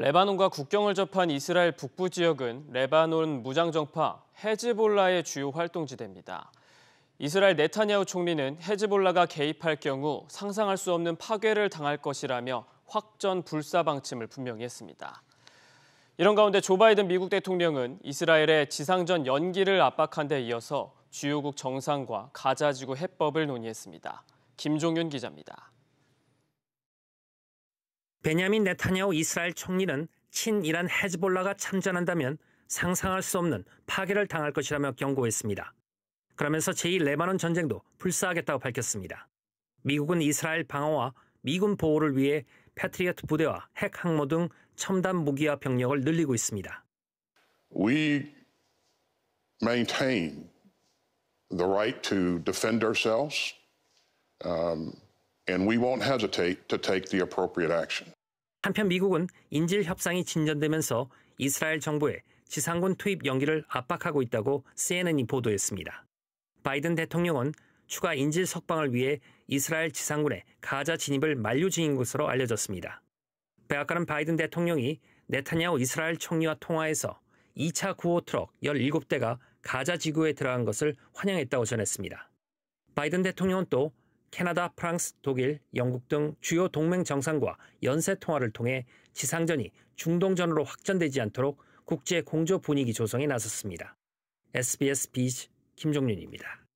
레바논과 국경을 접한 이스라엘 북부 지역은 레바논 무장정파 헤즈볼라의 주요 활동지대입니다. 이스라엘 네타냐후 총리는 헤즈볼라가 개입할 경우 상상할 수 없는 파괴를 당할 것이라며 확전 불사 방침을 분명히 했습니다. 이런 가운데 조 바이든 미국 대통령은 이스라엘의 지상전 연기를 압박한 데 이어서 주요국 정상과 가자지구 해법을 논의했습니다. 김종윤 기자입니다. 베냐민 네타냐오 이스라엘 총리는 친이란 헤즈볼라가 참전한다면 상상할 수 없는 파괴를 당할 것이라며 경고했습니다. 그러면서 제2 레바논 전쟁도 불사하겠다고 밝혔습니다. 미국은 이스라엘 방어와 미군 보호를 위해 패트리어트 부대와 핵 항모 등 첨단 무기와 병력을 늘리고 있습니다. We maintain the right to defend ourselves, um, and we won't hesitate to take the appropriate action. 한편 미국은 인질 협상이 진전되면서 이스라엘 정부의 지상군 투입 연기를 압박하고 있다고 CNN이 보도했습니다. 바이든 대통령은 추가 인질 석방을 위해 이스라엘 지상군의 가자 진입을 만료 중인 것으로 알려졌습니다. 백악관은 바이든 대통령이 네타냐오 이스라엘 총리와 통화에서 2차 구호 트럭 17대가 가자 지구에 들어간 것을 환영했다고 전했습니다. 바이든 대통령은 또 캐나다, 프랑스, 독일, 영국 등 주요 동맹 정상과 연쇄 통화를 통해 지상전이 중동전으로 확전되지 않도록 국제 공조 분위기 조성에 나섰습니다. SBS 비즈 김종윤입니다.